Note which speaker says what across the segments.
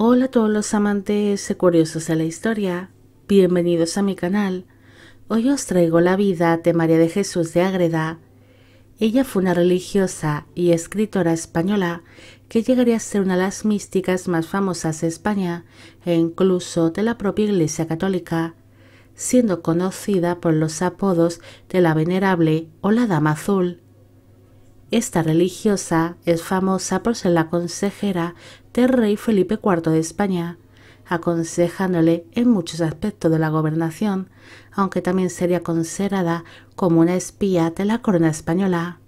Speaker 1: Hola a todos los amantes y curiosos de la historia, bienvenidos a mi canal. Hoy os traigo la vida de María de Jesús de Ágreda. Ella fue una religiosa y escritora española que llegaría a ser una de las místicas más famosas de España e incluso de la propia Iglesia Católica, siendo conocida por los apodos de la Venerable o la Dama Azul. Esta religiosa es famosa por ser la consejera del rey Felipe IV de España, aconsejándole en muchos aspectos de la gobernación, aunque también sería considerada como una espía de la corona española.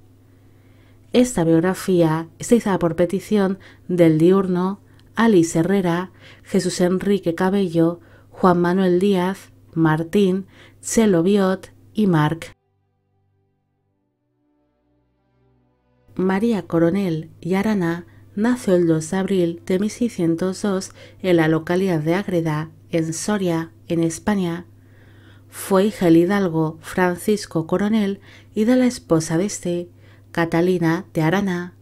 Speaker 1: Esta biografía está hecha por petición del diurno Alice Herrera, Jesús Enrique Cabello, Juan Manuel Díaz, Martín, Chelo Biot y Marc. María Coronel y Arana nació el 2 de abril de 1602 en la localidad de Ágreda, en Soria, en España. Fue hija del hidalgo Francisco Coronel y de la esposa de este, Catalina de Arana.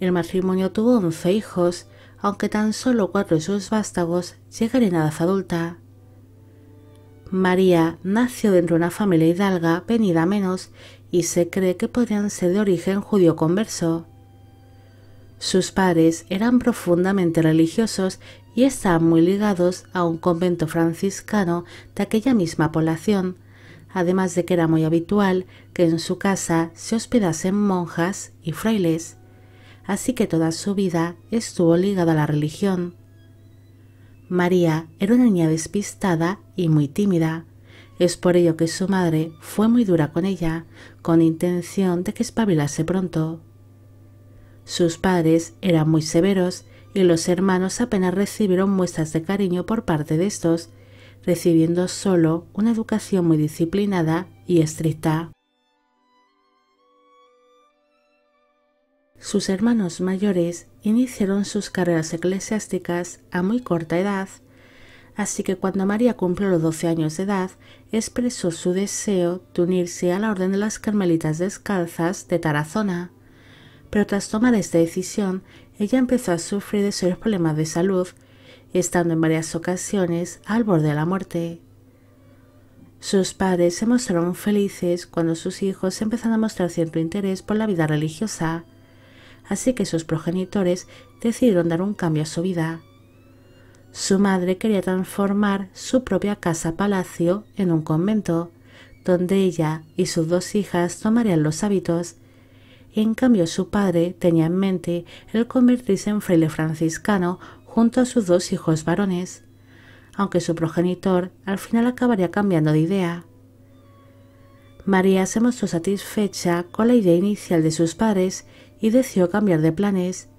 Speaker 1: El matrimonio tuvo once hijos, aunque tan solo cuatro de sus vástagos llegaron a edad adulta. María nació dentro de una familia hidalga venida menos y se cree que podían ser de origen judío converso. Sus padres eran profundamente religiosos y estaban muy ligados a un convento franciscano de aquella misma población, además de que era muy habitual que en su casa se hospedasen monjas y frailes, así que toda su vida estuvo ligada a la religión. María era una niña despistada y muy tímida, es por ello que su madre fue muy dura con ella, con intención de que espabilase pronto. Sus padres eran muy severos y los hermanos apenas recibieron muestras de cariño por parte de estos, recibiendo solo una educación muy disciplinada y estricta. Sus hermanos mayores iniciaron sus carreras eclesiásticas a muy corta edad Así que cuando María cumplió los doce años de edad, expresó su deseo de unirse a la Orden de las Carmelitas Descalzas de Tarazona. Pero tras tomar esta decisión, ella empezó a sufrir de serios problemas de salud, estando en varias ocasiones al borde de la muerte. Sus padres se mostraron felices cuando sus hijos empezaron a mostrar cierto interés por la vida religiosa, así que sus progenitores decidieron dar un cambio a su vida su madre quería transformar su propia casa-palacio en un convento, donde ella y sus dos hijas tomarían los hábitos. y En cambio, su padre tenía en mente el convertirse en fraile franciscano junto a sus dos hijos varones, aunque su progenitor al final acabaría cambiando de idea. María se mostró satisfecha con la idea inicial de sus padres y decidió cambiar de planes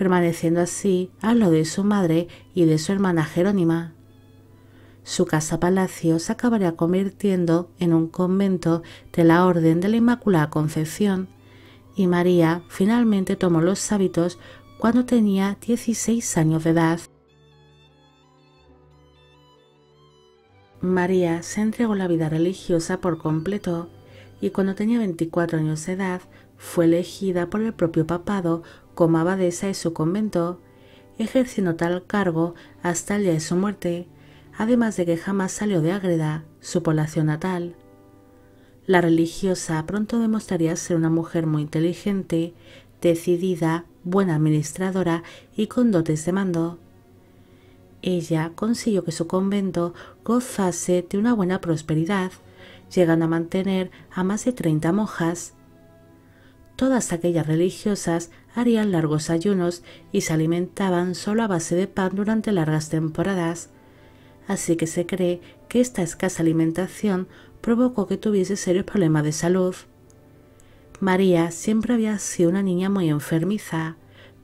Speaker 1: permaneciendo así a lo de su madre y de su hermana Jerónima. Su casa-palacio se acabaría convirtiendo en un convento de la Orden de la Inmaculada Concepción, y María finalmente tomó los hábitos cuando tenía 16 años de edad. María se entregó la vida religiosa por completo y cuando tenía 24 años de edad fue elegida por el propio papado como abadesa de su convento, ejerciendo tal cargo hasta el día de su muerte, además de que jamás salió de Ágreda, su población natal. La religiosa pronto demostraría ser una mujer muy inteligente, decidida, buena administradora y con dotes de mando. Ella consiguió que su convento gozase de una buena prosperidad, llegando a mantener a más de treinta monjas, Todas aquellas religiosas harían largos ayunos y se alimentaban solo a base de pan durante largas temporadas, así que se cree que esta escasa alimentación provocó que tuviese serios problemas de salud. María siempre había sido una niña muy enfermiza,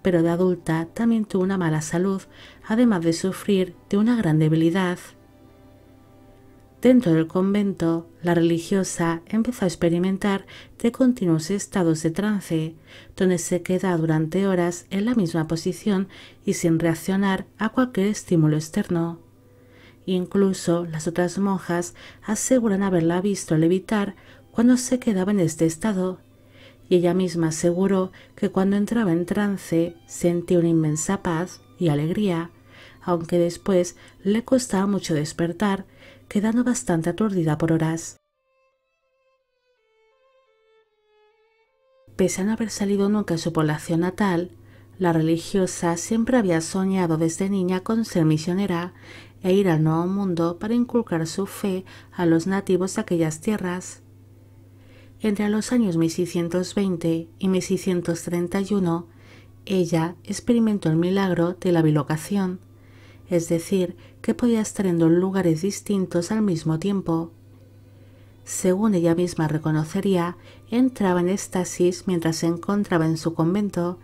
Speaker 1: pero de adulta también tuvo una mala salud, además de sufrir de una gran debilidad. Dentro del convento, la religiosa empezó a experimentar de continuos estados de trance, donde se queda durante horas en la misma posición y sin reaccionar a cualquier estímulo externo. Incluso las otras monjas aseguran haberla visto levitar cuando se quedaba en este estado, y ella misma aseguró que cuando entraba en trance sentía una inmensa paz y alegría, aunque después le costaba mucho despertar quedando bastante aturdida por horas. Pese a no haber salido nunca a su población natal, la religiosa siempre había soñado desde niña con ser misionera e ir al Nuevo Mundo para inculcar su fe a los nativos de aquellas tierras. Entre los años 1620 y 1631, ella experimentó el milagro de la bilocación, es decir, que podía estar en dos lugares distintos al mismo tiempo. Según ella misma reconocería, entraba en éxtasis mientras se encontraba en su convento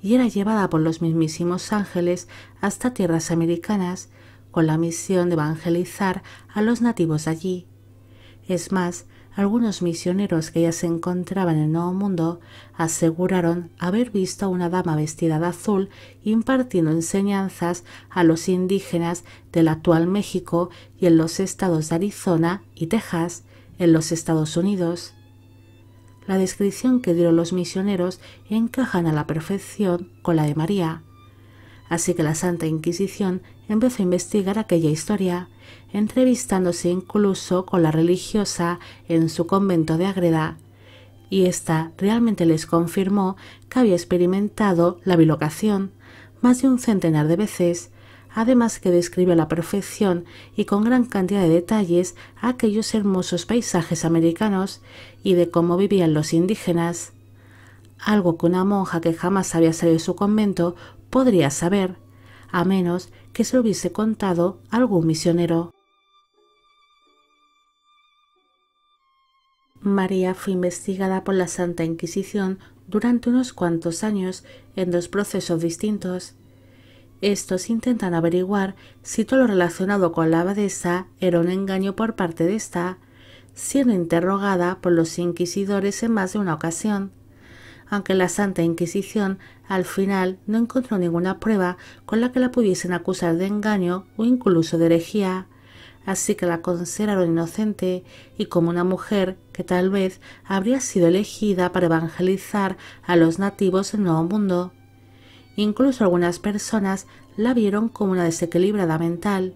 Speaker 1: y era llevada por los mismísimos ángeles hasta tierras americanas con la misión de evangelizar a los nativos allí. Es más, algunos misioneros que ya se encontraban en el Nuevo Mundo aseguraron haber visto a una dama vestida de azul impartiendo enseñanzas a los indígenas del actual México y en los estados de Arizona y Texas, en los Estados Unidos. La descripción que dieron los misioneros encajan a la perfección con la de María. Así que la Santa Inquisición empezó a investigar aquella historia, entrevistándose incluso con la religiosa en su convento de Agreda, y ésta realmente les confirmó que había experimentado la bilocación más de un centenar de veces, además que describe a la perfección y con gran cantidad de detalles aquellos hermosos paisajes americanos y de cómo vivían los indígenas, algo que una monja que jamás había salido de su convento podría saber, a menos que se lo hubiese contado algún misionero. María fue investigada por la Santa Inquisición durante unos cuantos años en dos procesos distintos. Estos intentan averiguar si todo lo relacionado con la abadesa era un engaño por parte de esta, siendo interrogada por los inquisidores en más de una ocasión aunque la Santa Inquisición al final no encontró ninguna prueba con la que la pudiesen acusar de engaño o incluso de herejía, así que la consideraron inocente y como una mujer que tal vez habría sido elegida para evangelizar a los nativos del Nuevo Mundo. Incluso algunas personas la vieron como una desequilibrada mental,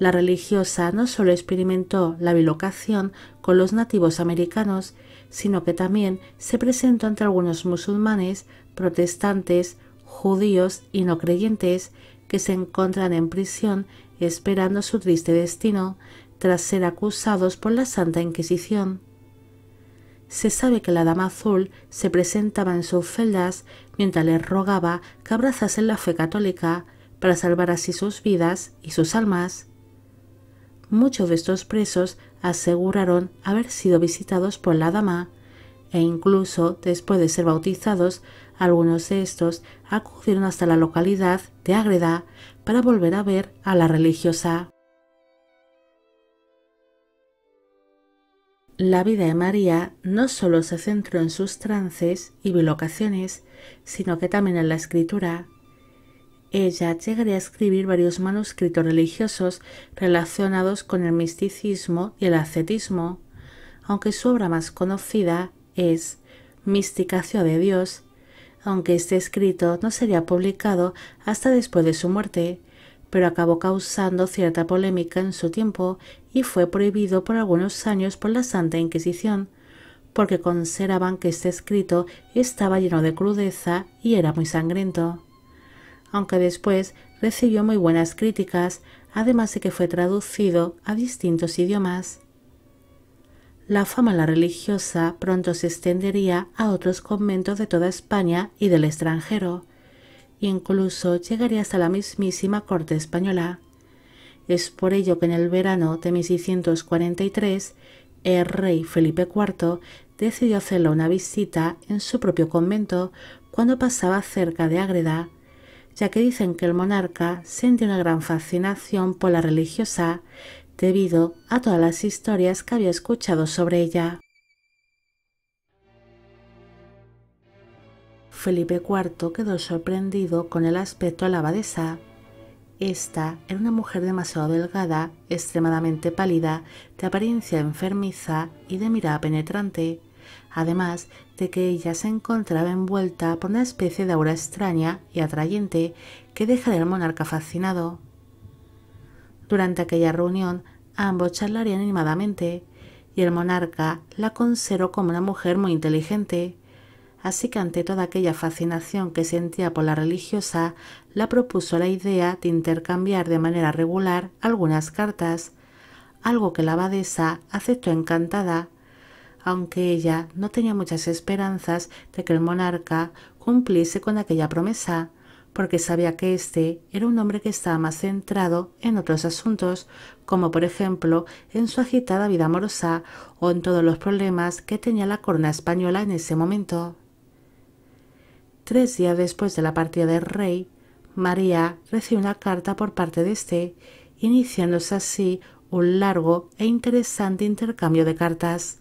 Speaker 1: la religiosa no solo experimentó la bilocación con los nativos americanos, sino que también se presentó ante algunos musulmanes, protestantes, judíos y no creyentes que se encuentran en prisión esperando su triste destino tras ser acusados por la Santa Inquisición. Se sabe que la Dama Azul se presentaba en sus celdas mientras les rogaba que abrazasen la fe católica para salvar así sus vidas y sus almas muchos de estos presos aseguraron haber sido visitados por la dama, e incluso después de ser bautizados, algunos de estos acudieron hasta la localidad de Ágreda para volver a ver a la religiosa. La vida de María no solo se centró en sus trances y bilocaciones, sino que también en la escritura, ella llegaría a escribir varios manuscritos religiosos relacionados con el misticismo y el ascetismo, aunque su obra más conocida es Misticación de Dios, aunque este escrito no sería publicado hasta después de su muerte, pero acabó causando cierta polémica en su tiempo y fue prohibido por algunos años por la Santa Inquisición, porque consideraban que este escrito estaba lleno de crudeza y era muy sangriento aunque después recibió muy buenas críticas, además de que fue traducido a distintos idiomas. La fama la religiosa pronto se extendería a otros conventos de toda España y del extranjero, incluso llegaría hasta la mismísima corte española. Es por ello que en el verano de 1643 el rey Felipe IV decidió hacerle una visita en su propio convento cuando pasaba cerca de Ágreda, ya que dicen que el monarca siente una gran fascinación por la religiosa debido a todas las historias que había escuchado sobre ella. Felipe IV quedó sorprendido con el aspecto de la abadesa. Esta era una mujer demasiado delgada, extremadamente pálida, de apariencia enfermiza y de mirada penetrante, además de que ella se encontraba envuelta por una especie de aura extraña y atrayente que deja del monarca fascinado. Durante aquella reunión, ambos charlarían animadamente, y el monarca la consideró como una mujer muy inteligente, así que ante toda aquella fascinación que sentía por la religiosa, la propuso la idea de intercambiar de manera regular algunas cartas, algo que la abadesa aceptó encantada, aunque ella no tenía muchas esperanzas de que el monarca cumpliese con aquella promesa, porque sabía que éste era un hombre que estaba más centrado en otros asuntos, como por ejemplo en su agitada vida amorosa o en todos los problemas que tenía la corona española en ese momento. Tres días después de la partida del rey, María recibió una carta por parte de éste, iniciándose así un largo e interesante intercambio de cartas.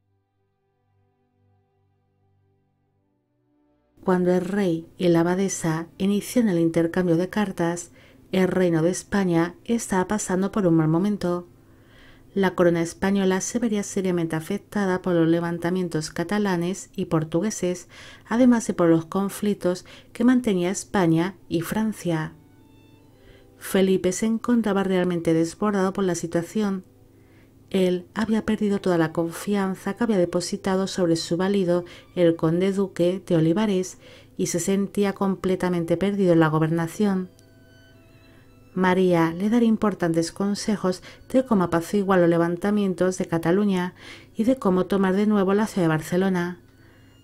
Speaker 1: Cuando el rey y la abadesa inician el intercambio de cartas, el reino de España estaba pasando por un mal momento. La corona española se vería seriamente afectada por los levantamientos catalanes y portugueses, además de por los conflictos que mantenía España y Francia. Felipe se encontraba realmente desbordado por la situación él había perdido toda la confianza que había depositado sobre su valido, el conde duque de Olivares y se sentía completamente perdido en la gobernación. María le daría importantes consejos de cómo apaciguar los levantamientos de Cataluña y de cómo tomar de nuevo la ciudad de Barcelona.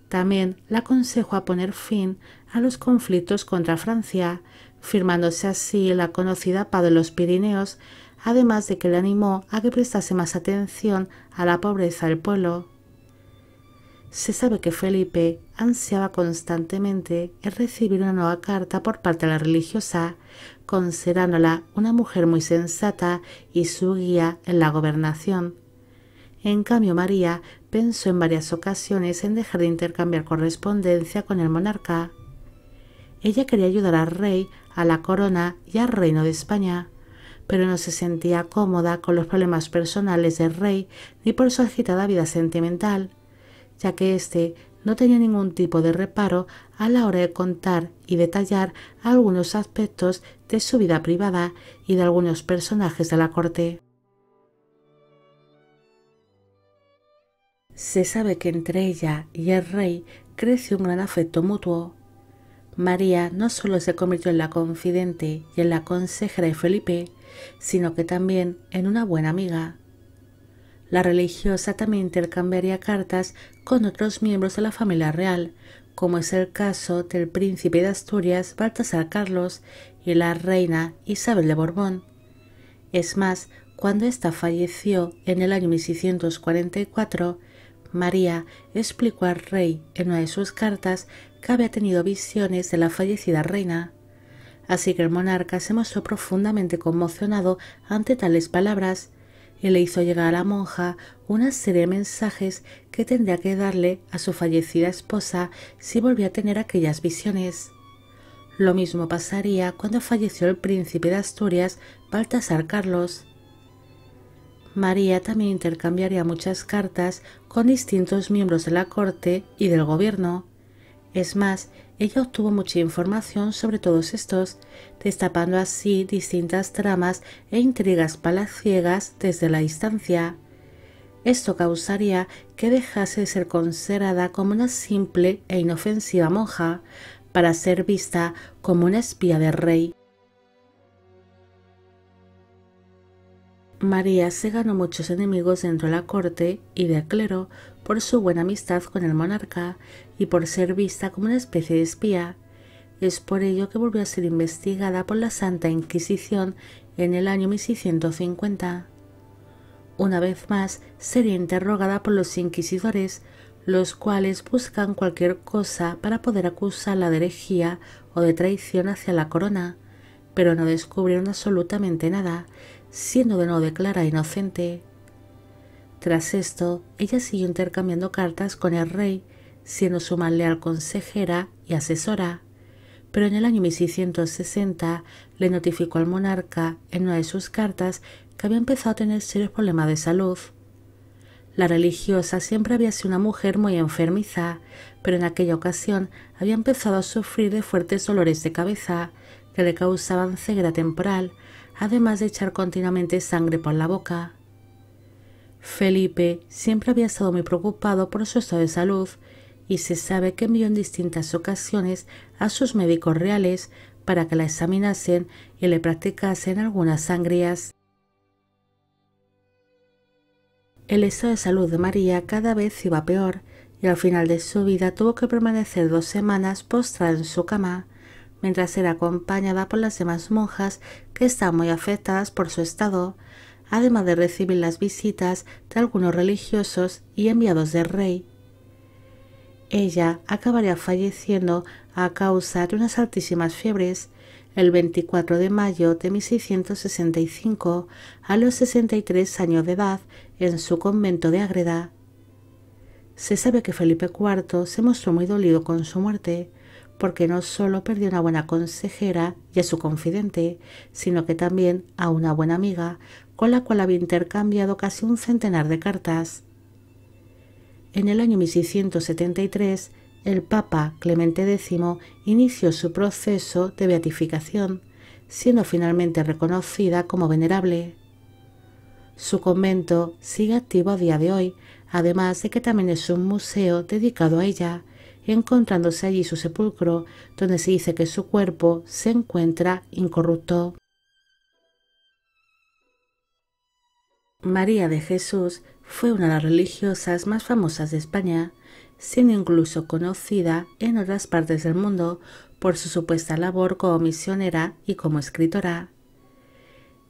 Speaker 1: También le aconsejó a poner fin a los conflictos contra Francia, firmándose así la conocida paz de los Pirineos, además de que le animó a que prestase más atención a la pobreza del pueblo. Se sabe que Felipe ansiaba constantemente el recibir una nueva carta por parte de la religiosa, considerándola una mujer muy sensata y su guía en la gobernación. En cambio, María pensó en varias ocasiones en dejar de intercambiar correspondencia con el monarca. Ella quería ayudar al rey, a la corona y al reino de España pero no se sentía cómoda con los problemas personales del rey ni por su agitada vida sentimental, ya que éste no tenía ningún tipo de reparo a la hora de contar y detallar algunos aspectos de su vida privada y de algunos personajes de la corte. Se sabe que entre ella y el rey creció un gran afecto mutuo. María no solo se convirtió en la confidente y en la consejera de Felipe, sino que también en una buena amiga. La religiosa también intercambiaría cartas con otros miembros de la familia real, como es el caso del príncipe de Asturias Baltasar Carlos y la reina Isabel de Borbón. Es más, cuando ésta falleció en el año 1644, María explicó al rey en una de sus cartas que había tenido visiones de la fallecida reina. Así que el monarca se mostró profundamente conmocionado ante tales palabras y le hizo llegar a la monja una serie de mensajes que tendría que darle a su fallecida esposa si volvía a tener aquellas visiones. Lo mismo pasaría cuando falleció el príncipe de Asturias, Baltasar Carlos. María también intercambiaría muchas cartas con distintos miembros de la corte y del gobierno. Es más, ella obtuvo mucha información sobre todos estos, destapando así distintas tramas e intrigas palaciegas desde la distancia. Esto causaría que dejase de ser considerada como una simple e inofensiva monja, para ser vista como una espía del rey. María se ganó muchos enemigos dentro de la corte y de clero por su buena amistad con el monarca y por ser vista como una especie de espía. Es por ello que volvió a ser investigada por la Santa Inquisición en el año 1650. Una vez más sería interrogada por los inquisidores, los cuales buscan cualquier cosa para poder acusarla de herejía o de traición hacia la corona, pero no descubrieron absolutamente nada, siendo de no declara inocente. Tras esto, ella siguió intercambiando cartas con el rey, siendo su más leal consejera y asesora, pero en el año 1660 le notificó al monarca en una de sus cartas que había empezado a tener serios problemas de salud. La religiosa siempre había sido una mujer muy enfermiza, pero en aquella ocasión había empezado a sufrir de fuertes dolores de cabeza que le causaban ceguera temporal además de echar continuamente sangre por la boca. Felipe siempre había estado muy preocupado por su estado de salud y se sabe que envió en distintas ocasiones a sus médicos reales para que la examinasen y le practicasen algunas sangrías. El estado de salud de María cada vez iba peor y al final de su vida tuvo que permanecer dos semanas postrada en su cama, mientras era acompañada por las demás monjas que estaban muy afectadas por su estado, además de recibir las visitas de algunos religiosos y enviados del rey. Ella acabaría falleciendo a causa de unas altísimas fiebres el 24 de mayo de 1665 a los 63 años de edad en su convento de Ágreda. Se sabe que Felipe IV se mostró muy dolido con su muerte, porque no solo perdió una buena consejera y a su confidente, sino que también a una buena amiga con la cual había intercambiado casi un centenar de cartas. En el año 1673, el Papa Clemente X inició su proceso de beatificación, siendo finalmente reconocida como venerable. Su convento sigue activo a día de hoy, además de que también es un museo dedicado a ella, encontrándose allí su sepulcro, donde se dice que su cuerpo se encuentra incorrupto. María de Jesús fue una de las religiosas más famosas de España, siendo incluso conocida en otras partes del mundo por su supuesta labor como misionera y como escritora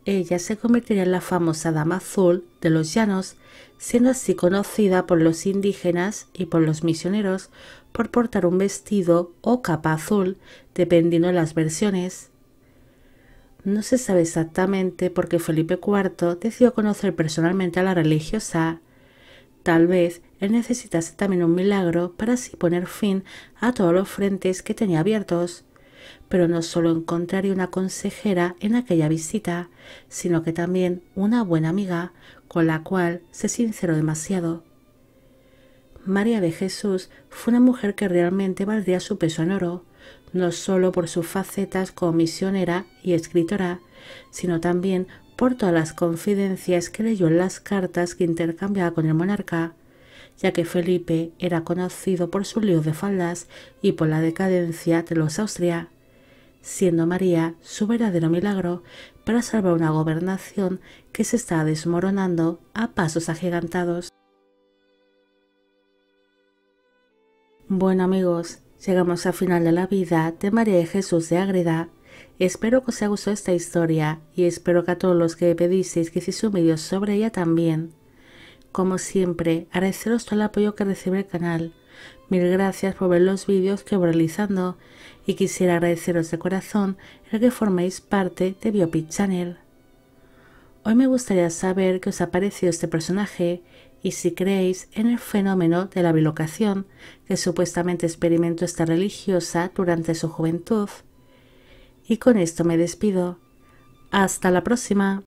Speaker 1: ella se convertiría en la famosa Dama Azul de los Llanos, siendo así conocida por los indígenas y por los misioneros por portar un vestido o capa azul, dependiendo de las versiones. No se sabe exactamente por qué Felipe IV decidió conocer personalmente a la religiosa. Tal vez él necesitase también un milagro para así poner fin a todos los frentes que tenía abiertos pero no solo encontraría una consejera en aquella visita, sino que también una buena amiga con la cual se sinceró demasiado. María de Jesús fue una mujer que realmente valdría su peso en oro, no solo por sus facetas como misionera y escritora, sino también por todas las confidencias que leyó en las cartas que intercambiaba con el monarca, ya que Felipe era conocido por su líos de faldas y por la decadencia de los Austria siendo María su verdadero milagro para salvar una gobernación que se está desmoronando a pasos agigantados. Bueno amigos, llegamos al final de la vida de María y Jesús de Ágreda. Espero que os haya gustado esta historia y espero que a todos los que pedisteis que hiciese un vídeo sobre ella también. Como siempre, agradeceros todo el apoyo que recibe el canal. Mil gracias por ver los vídeos que voy realizando y quisiera agradeceros de corazón el que forméis parte de Biopic Channel. Hoy me gustaría saber qué os ha parecido este personaje y si creéis en el fenómeno de la bilocación que supuestamente experimentó esta religiosa durante su juventud. Y con esto me despido. Hasta la próxima.